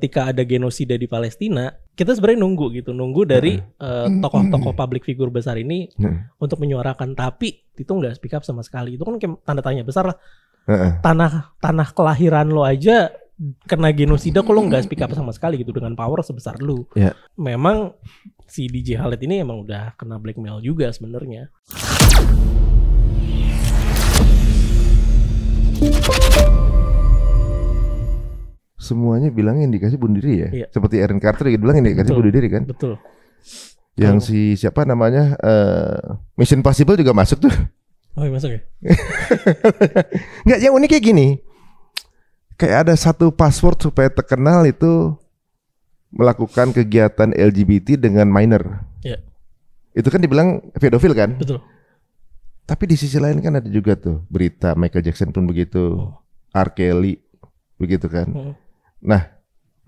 ketika ada genosida di Palestina, kita sebenarnya nunggu gitu, nunggu dari eh, tokoh-tokoh uh, public figure besar ini uh. untuk menyuarakan, tapi itu nggak speak up sama sekali. Itu kan tanda tanya besar lah. Tanah tanah kelahiran lo aja kena genosida kok lo nggak speak up sama sekali gitu dengan power sebesar lu. Yeah. Memang si DJ Khaled ini emang udah kena blackmail juga sebenarnya semuanya bilangnya indikasi bunuh diri ya. Iya. Seperti Erin Carter gitu bilang indikasi Betul. bunuh diri kan. Betul. Yang oh. si siapa namanya uh, Mission Possible juga masuk tuh. Oh, ya masuk ya. Enggak, yang uniknya gini. Kayak ada satu password supaya terkenal itu melakukan kegiatan LGBT dengan minor. Iya. Itu kan dibilang pedofil kan? Betul. Tapi di sisi lain kan ada juga tuh berita Michael Jackson pun begitu, oh. R. Kelly begitu kan? Oh Nah,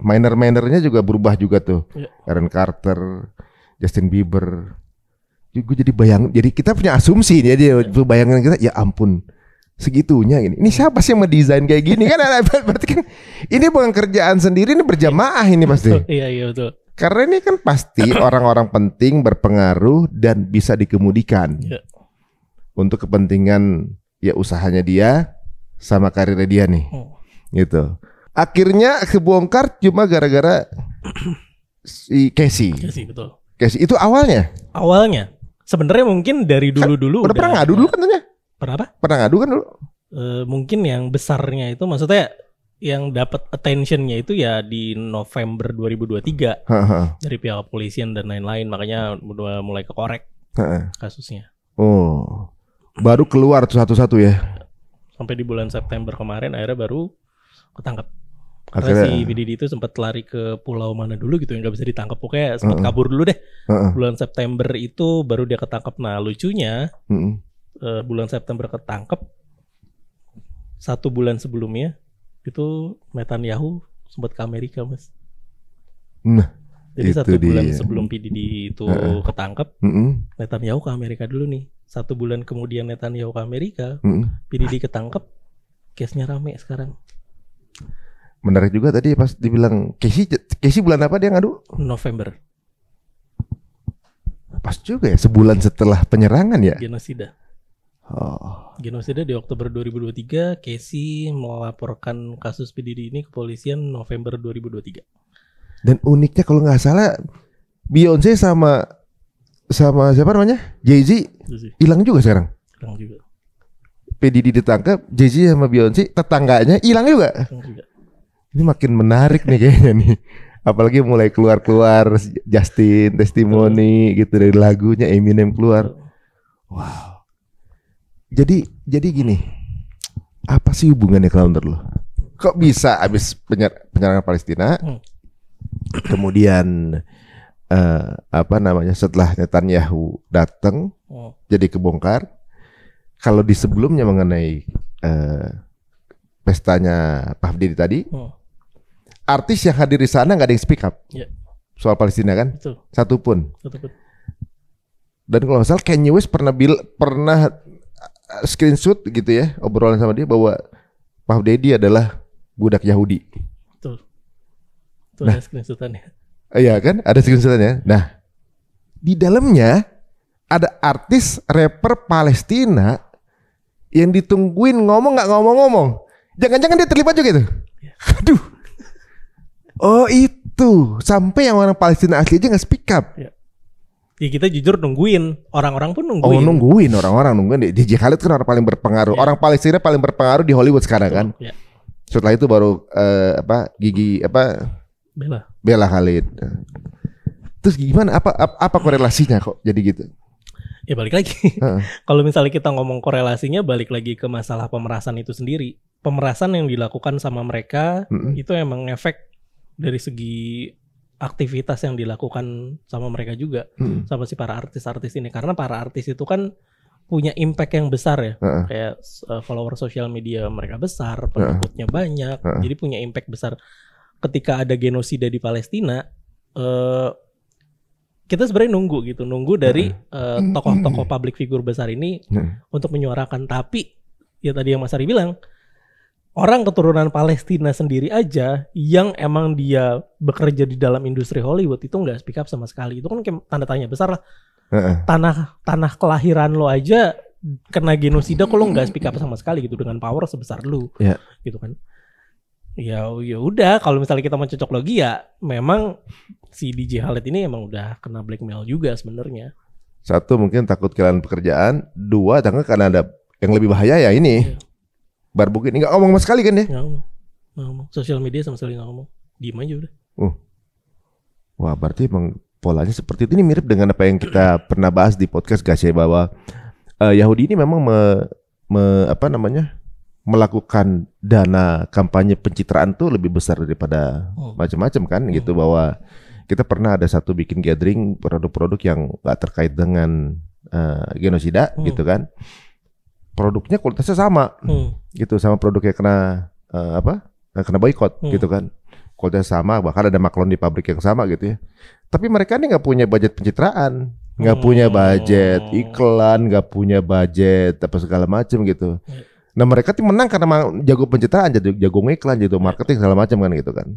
minor minernya juga berubah juga tuh. Yeah. Aaron Carter, Justin Bieber. Gue jadi bayang, jadi kita punya asumsi jadi ya, yeah. bayangan kita ya ampun segitunya ini. Ini siapa sih yang mendesain kayak gini kan? Berarti kan ini bukan kerjaan sendiri, ini berjamaah ini pasti. Iya iya betul. Karena ini kan pasti orang-orang penting berpengaruh dan bisa dikemudikan ya. untuk kepentingan ya usahanya dia sama karirnya dia nih, oh. gitu. Akhirnya kebongkar cuma gara-gara si Casey. Casey betul. Casey itu awalnya. Awalnya. Sebenarnya mungkin dari dulu-dulu. Kan, udah, pernah ngadu dulu kan? Tanya. Pernah apa? Pernah ngadu kan dulu. E, mungkin yang besarnya itu maksudnya yang dapat attentionnya itu ya di November 2023 ha, ha. dari pihak kepolisian dan lain-lain makanya udah mulai kekorek ha, ha. kasusnya. Oh, baru keluar satu-satu ya? Sampai di bulan September kemarin akhirnya baru ketangkap. Akhirnya, Karena si Wididi itu sempat lari ke pulau mana dulu gitu yang gak bisa ditangkap pokoknya sempat uh-uh. kabur dulu deh. Uh-uh. Bulan September itu baru dia ketangkap. Nah lucunya uh-uh. uh, bulan September ketangkep satu bulan sebelumnya itu Netanyahu sempat ke Amerika mas. Nah jadi itu satu bulan sebelum PDD itu uh-uh. ketangkep uh-uh. Netanyahu ke Amerika dulu nih. Satu bulan kemudian Netanyahu ke Amerika, uh-uh. PDD ketangkep, case-nya rame sekarang menarik juga tadi pas dibilang Casey Casey bulan apa dia ngadu? November. Pas juga ya sebulan setelah penyerangan ya. Genosida. Oh. Genosida di Oktober 2023, Casey melaporkan kasus PDD ini kepolisian November 2023. Dan uniknya kalau nggak salah Beyonce sama sama siapa namanya? Jay-Z hilang juga sekarang. Hilang juga. PDD ditangkap, Jay-Z sama Beyonce tetangganya hilang juga. Hilang juga ini makin menarik nih kayaknya nih apalagi mulai keluar-keluar Justin testimoni gitu dari lagunya Eminem keluar. Wow. Jadi jadi gini. Apa sih hubungannya kalau lo? Kok bisa abis penyer penyerangan Palestina hmm. kemudian uh, apa namanya setelah Netanyahu datang hmm. jadi kebongkar kalau di sebelumnya mengenai uh, pestanya Pak Didi tadi hmm artis yang hadir di sana nggak ada yang speak up yeah. soal Palestina kan? Betul. Satu pun. Dan kalau nggak salah Kanye West pernah bil pernah eh, screenshot gitu ya obrolan sama dia bahwa Pak Dedi adalah budak Yahudi. Betul. nah, ada ya screenshotannya. Eh, iya kan? Ada screenshotannya. Nah, di dalamnya ada artis rapper Palestina yang ditungguin ngomong nggak ngomong-ngomong. Jangan-jangan dia terlibat juga itu. Ya. Aduh. Oh itu sampai yang orang Palestina asli aja nggak speak up. Ya. ya kita jujur nungguin orang-orang pun oh, nungguin. Oh nungguin orang-orang nungguin. DJ Khaled kan orang paling berpengaruh. Ya. Orang Palestina paling berpengaruh di Hollywood sekarang kan. Ya. Setelah itu baru uh, apa gigi apa Bella Bella Khalid. Terus gimana? Apa apa, apa korelasinya kok jadi gitu? Ya balik lagi. Uh -uh. Kalau misalnya kita ngomong korelasinya balik lagi ke masalah pemerasan itu sendiri. Pemerasan yang dilakukan sama mereka uh -uh. itu emang efek dari segi aktivitas yang dilakukan sama mereka juga hmm. sama si para artis-artis ini karena para artis itu kan punya impact yang besar ya uh -uh. kayak uh, follower sosial media mereka besar pengikutnya uh -uh. banyak uh -uh. jadi punya impact besar ketika ada genosida di Palestina uh, kita sebenarnya nunggu gitu nunggu dari eh, tokoh-tokoh uh, -uh. uh, public figure besar ini uh -uh. untuk menyuarakan tapi ya tadi yang Mas Ari bilang orang keturunan Palestina sendiri aja yang emang dia bekerja di dalam industri Hollywood itu nggak speak up sama sekali. Itu kan tanda tanya besar lah. Tanah tanah kelahiran lo aja kena genosida lo nggak speak up sama sekali gitu dengan power sebesar lu. Yeah. Gitu kan. Ya ya udah kalau misalnya kita mau cocok logi ya memang si DJ Khaled ini emang udah kena blackmail juga sebenarnya. Satu mungkin takut kehilangan pekerjaan, dua karena karena ada yang lebih bahaya ya ini. Yeah ini nggak ngomong sama sekali kan ya? Nggak ngomong, nggak ngomong. Sosial media sama sekali nggak ngomong, diem aja udah. Uh. Wah berarti emang polanya seperti itu. Ini mirip dengan apa yang kita pernah bahas di podcast Gase bahwa uh, Yahudi ini memang me, me, apa namanya melakukan dana kampanye pencitraan tuh lebih besar daripada oh. macam-macam kan gitu. oh. gitu bahwa kita pernah ada satu bikin gathering produk-produk yang nggak terkait dengan uh, genosida oh. gitu kan produknya kualitasnya sama hmm. gitu sama produknya kena uh, apa eh, kena boykot hmm. gitu kan kualitasnya sama bahkan ada maklon di pabrik yang sama gitu ya tapi mereka ini nggak punya budget pencitraan nggak hmm. punya budget iklan nggak punya budget apa segala macam gitu hmm. nah mereka tuh menang karena jago pencitraan jago, jago iklan jago marketing segala macam kan gitu kan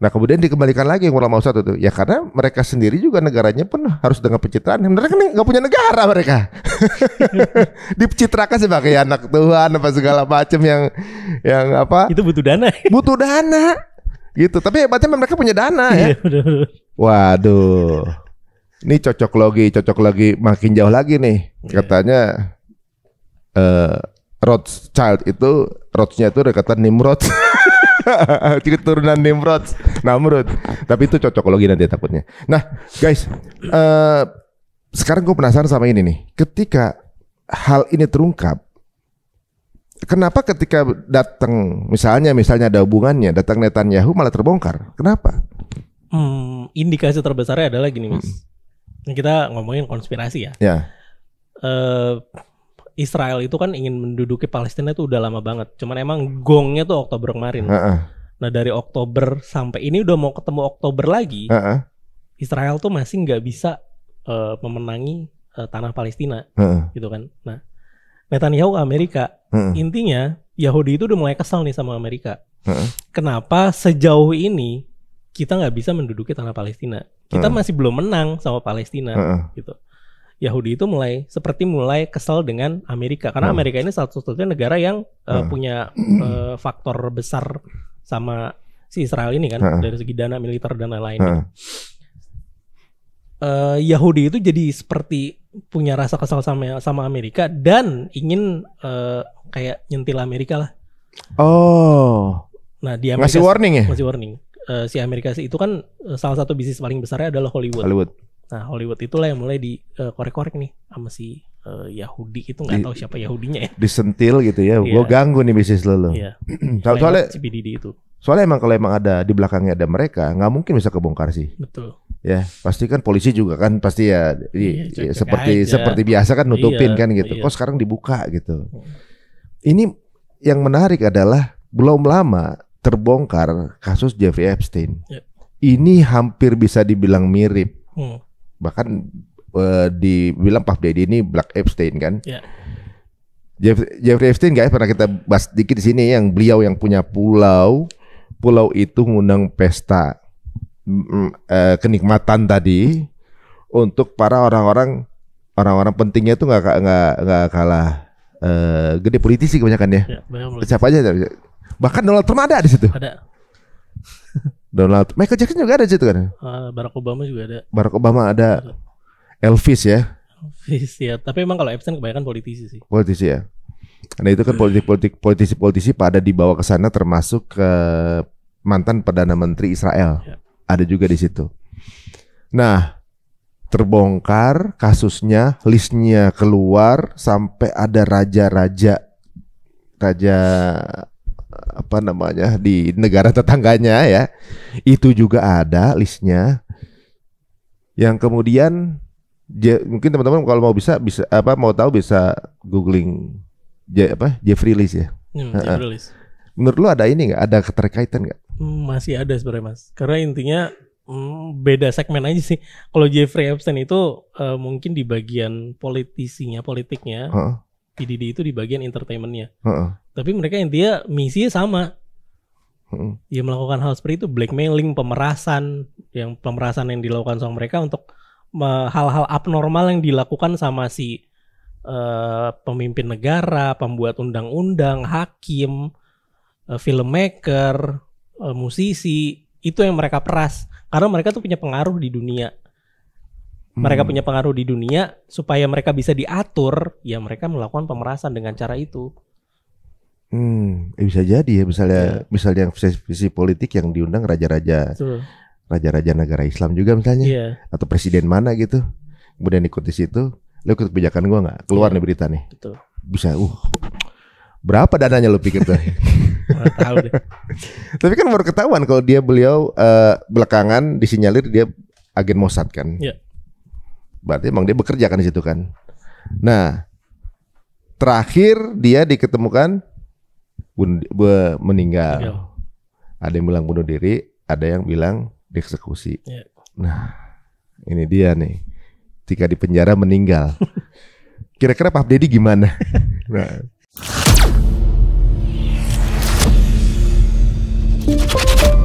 Nah kemudian dikembalikan lagi yang ulama satu itu ya karena mereka sendiri juga negaranya pun harus dengan pencitraan. Mereka kan nggak punya negara mereka. Dicitrakan sebagai anak Tuhan apa segala macam yang yang apa? Itu butuh dana. butuh dana. Gitu. Tapi hebatnya mereka punya dana ya. Iya, Waduh. Ini cocok lagi, cocok lagi, makin jauh lagi nih. Iya. Katanya eh uh, Rothschild itu Rothsnya itu dekatan Nimrod. turunan Nimrod Namrud tapi itu cocokologi nanti takutnya nah guys uh, sekarang gue penasaran sama ini nih ketika hal ini terungkap kenapa ketika datang misalnya misalnya ada hubungannya datang Netanyahu malah terbongkar kenapa hmm, indikasi terbesarnya adalah gini mas hmm. kita ngomongin konspirasi ya ya uh, Israel itu kan ingin menduduki Palestina itu udah lama banget. Cuman emang gongnya tuh Oktober kemarin. Uh -uh. Nah dari Oktober sampai ini udah mau ketemu Oktober lagi. Uh -uh. Israel tuh masih nggak bisa uh, memenangi uh, tanah Palestina, uh -uh. gitu kan. Nah Netanyahu Amerika, uh -uh. intinya Yahudi itu udah mulai kesal nih sama Amerika. Uh -uh. Kenapa sejauh ini kita nggak bisa menduduki tanah Palestina? Kita uh -uh. masih belum menang sama Palestina, uh -uh. gitu Yahudi itu mulai seperti mulai kesel dengan Amerika karena hmm. Amerika ini satu-satunya negara yang uh, punya uh, faktor besar sama si Israel ini kan hmm. dari segi dana militer dan lain-lain. Hmm. Uh, Yahudi itu jadi seperti punya rasa kesal sama sama Amerika dan ingin uh, kayak nyentil Amerika lah. Oh. Nah, dia masih warning ya? Masih warning. Uh, si Amerika itu kan salah satu bisnis paling besarnya adalah Hollywood. Hollywood. Nah Hollywood itulah yang mulai dikorek-korek eh, korek nih sama si uh, Yahudi itu nggak tahu siapa Yahudinya ya. Disentil gitu ya. Yeah. Gue iya. ganggu nih bisnis lo lo. Yeah. Iya. soalnya CBDD itu. Soalnya emang kalau emang ada di belakangnya ada mereka, nggak mungkin bisa kebongkar sih. Betul. Ya pasti kan polisi juga kan pasti ya, iya, ya seperti aja. seperti biasa kan nutupin iya, kan gitu. Iya. Kok sekarang dibuka gitu. Hmm. Ini yang menarik adalah belum lama terbongkar kasus Jeffrey Epstein. Iya. Ini hampir bisa dibilang mirip. Hmm bahkan uh, dibilang Puff Daddy ini Black Epstein kan. Yeah. Jeff, Jeffrey Epstein guys pernah kita bahas dikit di sini yang beliau yang punya pulau, pulau itu mengundang pesta uh, kenikmatan tadi untuk para orang-orang orang-orang pentingnya tuh nggak nggak nggak kalah uh, gede politisi kebanyakan ya. ya Siapa aja bahkan Donald Trump ada di situ. Ada. Donald Michael Jackson juga ada situ kan? Uh, Barack Obama juga ada. Barack Obama ada. Elvis ya. Elvis ya, tapi emang kalau Epstein kebanyakan politisi sih. Politisi ya. Nah itu kan politik-politik politisi-politisi pada dibawa ke sana termasuk ke mantan perdana menteri Israel. Ya. Ada juga di situ. Nah, terbongkar kasusnya, listnya keluar sampai ada raja-raja raja apa namanya di negara tetangganya ya itu juga ada listnya yang kemudian je, mungkin teman-teman kalau mau bisa bisa apa mau tahu bisa googling je, apa Jeffrey List ya hmm, Jeffrey List. menurut lu ada ini nggak ada keterkaitan nggak hmm, masih ada sebenarnya mas karena intinya hmm, beda segmen aja sih kalau Jeffrey Epstein itu uh, mungkin di bagian politisinya politiknya PDD itu di bagian entertainmentnya. Uh-uh. Tapi mereka yang dia misinya sama. uh Ya melakukan hal seperti itu blackmailing, pemerasan, yang pemerasan yang dilakukan sama mereka untuk hal-hal abnormal yang dilakukan sama si uh, pemimpin negara, pembuat undang-undang, hakim, uh, filmmaker, uh, musisi, itu yang mereka peras karena mereka tuh punya pengaruh di dunia mereka hmm. punya pengaruh di dunia supaya mereka bisa diatur ya mereka melakukan pemerasan dengan cara itu hmm eh, bisa jadi ya misalnya yeah. misalnya visi politik yang diundang raja-raja raja-raja negara Islam juga misalnya yeah. atau presiden mana gitu kemudian ikut di situ lo ikut kebijakan gua nggak keluar yeah. nih berita nih Betul. bisa uh berapa dananya lo pikir tuh tahu deh. Tapi kan baru ketahuan kalau dia beliau uh, belakangan disinyalir dia agen Mossad kan. Yeah. Berarti emang dia bekerja kan di situ kan. Nah, terakhir dia diketemukan meninggal. Ada yang bilang bunuh diri, ada yang bilang dieksekusi. Ya. Nah, ini dia nih. Jika di penjara meninggal. Kira-kira Pak Dedi gimana? nah.